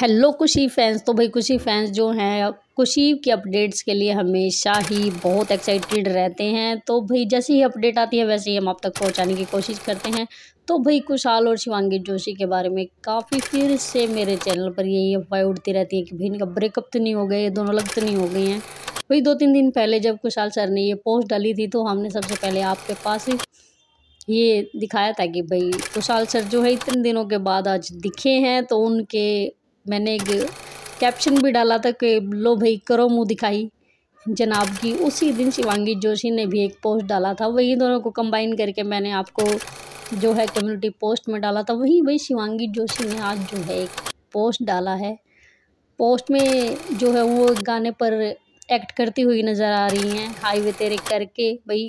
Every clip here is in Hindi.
हेलो खुशी फैंस तो भाई खुशी फैंस जो हैं खुशी की अपडेट्स के लिए हमेशा ही बहुत एक्साइटेड रहते हैं तो भाई जैसे ही अपडेट आती है वैसे ही हम आप तक पहुंचाने की कोशिश करते हैं तो भाई कुशाल और शिवांगी जोशी के बारे में काफ़ी फिर से मेरे चैनल पर यही अफवाह उठती रहती है कि भाई इनका ब्रेकअप तो नहीं हो गया ये दोनों अलग तो नहीं हो गई हैं भाई दो तीन दिन पहले जब कुशाल सर ने ये पोस्ट डाली थी तो हमने सबसे पहले आपके पास ये दिखाया था कि भाई कुशाल सर जो है इतने दिनों के बाद आज दिखे हैं तो उनके मैंने एक कैप्शन भी डाला था कि लो भाई करो मुँह दिखाई जनाब की उसी दिन शिवांगी जोशी ने भी एक पोस्ट डाला था वही दोनों को कंबाइन करके मैंने आपको जो है कम्युनिटी पोस्ट में डाला था वहीं वही शिवांगी जोशी ने आज जो है एक पोस्ट डाला है पोस्ट में जो है वो गाने पर एक्ट करती हुई नज़र आ रही हैं हाईवे तेरे करके भाई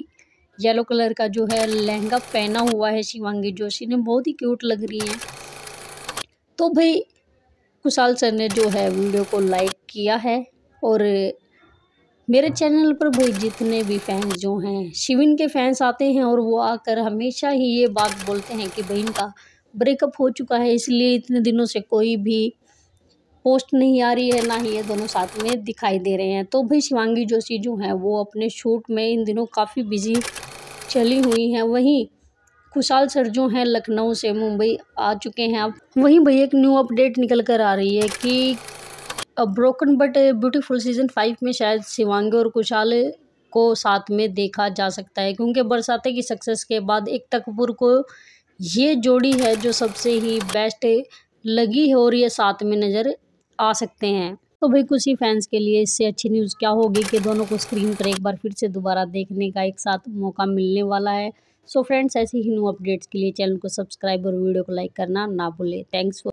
येलो कलर का जो है लहंगा पहना हुआ है शिवांगी जोशी ने बहुत ही क्यूट लग रही हैं तो भाई खुशाल सर ने जो है वीडियो को लाइक किया है और मेरे चैनल पर भी जितने भी फैंस जो हैं शिविन के फैंस आते हैं और वो आकर हमेशा ही ये बात बोलते हैं कि बहन का ब्रेकअप हो चुका है इसलिए इतने दिनों से कोई भी पोस्ट नहीं आ रही है ना ही ये दोनों साथ में दिखाई दे रहे हैं तो भाई शिवांगी जोशी जो हैं वो अपने शूट में इन दिनों काफ़ी बिजी चली हुई हैं वहीं खुशाल सर जो हैं लखनऊ से मुंबई आ चुके हैं अब वहीं भाई एक न्यू अपडेट निकल कर आ रही है कि broken but beautiful season five में शायद शिवांगी और खुशाल को साथ में देखा जा सकता है क्योंकि बरसाते की सक्सेस के बाद एक तकपुर को ये जोड़ी है जो सबसे ही बेस्ट लगी है और ये साथ में नज़र आ सकते हैं तो भाई कुछ ही फैंस के लिए इससे अच्छी न्यूज़ क्या होगी कि दोनों को स्क्रीन पर एक बार फिर से दोबारा देखने का एक साथ मौका मिलने वाला है सो फ्रेंड्स ऐसी ही न्यू अपडेट्स के लिए चैनल को सब्सक्राइब और वीडियो को लाइक करना ना भूलें थैंक्स फॉर